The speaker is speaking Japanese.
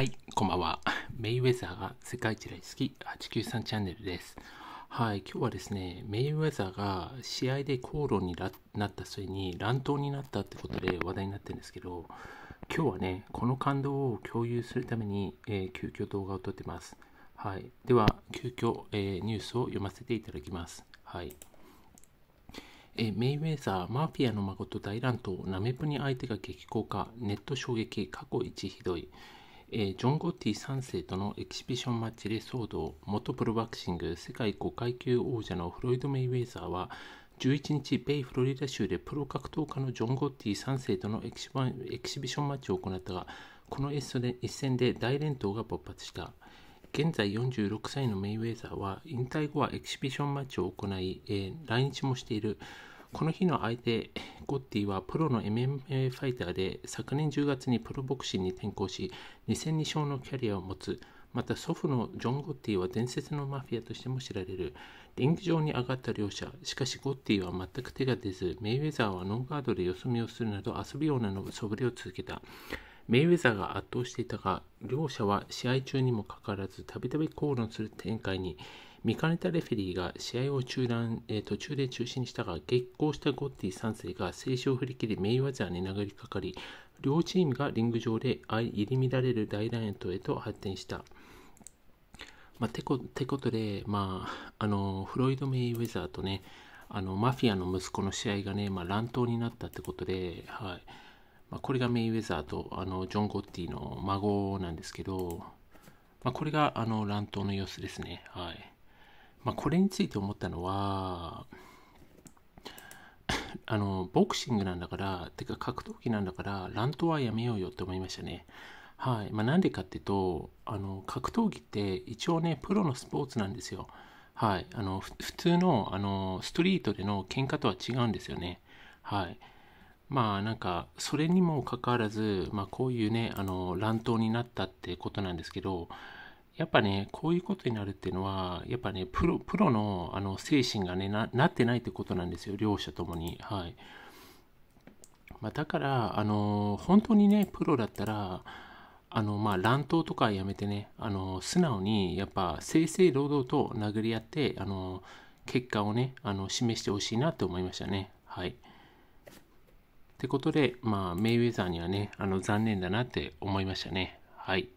はい、こんばんは。メイウェザーが世界一大好き893チャンネルです。はい、今日はですね、メイウェザーが試合で口論になった末に乱闘になったってことで話題になってるんですけど、今日はね、この感動を共有するために、えー、急遽動画を撮ってます。はい、では、急遽、えー、ニュースを読ませていただきます。はい。えメイウェザー、マフィアの孫と大乱闘、ナメプに相手が激高か、ネット衝撃、過去一ひどい。えー、ジョン・ゴッティ3世とのエキシビションマッチで騒動元プロボクシング世界5階級王者のフロイド・メイウェイザーは11日、ベイ・フロリダ州でプロ格闘家のジョン・ゴッティ3世とのエキシビションマッチを行ったが、この一戦で大連投が勃発した。現在46歳のメイウェザーは引退後はエキシビションマッチを行い、えー、来日もしている。この日の相手、ゴッティはプロの MMA ファイターで、昨年10月にプロボクシングに転向し、2戦2勝のキャリアを持つ。また祖父のジョン・ゴッティは伝説のマフィアとしても知られる。リング上に上がった両者、しかしゴッティは全く手が出ず、メイウェザーはノーガードでよそ見をするなど遊ぶようなの素振りを続けた。メイウェザーが圧倒していたが、両者は試合中にもかかわらず、たびたび口論する展開に、見かねたレフェリーが試合を中断、えー、途中で中止にしたが、激高したゴッティ3世が静止を振り切り、メイウェザーに殴りかかり、両チームがリング上で入り乱れる大乱闘へと発展した。まあ、てこてことで、まあ、あのフロイド・メイウェザーとねあのマフィアの息子の試合がね、まあ、乱闘になったってことで、はいまあ、これがメイウェザーとあのジョン・ゴッティの孫なんですけど、まあ、これがあの乱闘の様子ですね。はいまあ、これについて思ったのは、あのボクシングなんだから、てか格闘技なんだから、乱闘はやめようよって思いましたね。はいまあ、なんでかっていうとあの、格闘技って一応ね、プロのスポーツなんですよ。はい、あの普通のあのストリートでの喧嘩とは違うんですよね。はい、まあなんかそれにもかかわらず、まあ、こういうねあの乱闘になったってことなんですけどやっぱねこういうことになるっていうのはやっぱねプロプロのあの精神がねなってないってことなんですよ両者ともにはい、まあ、だからあの本当にねプロだったらあのまあ乱闘とかやめてねあの素直にやっぱ正々堂々と殴り合ってあの結果をねあの示してほしいなって思いましたねはい。ってことで、まあ、メイウェザーにはね、あの、残念だなって思いましたね。はい。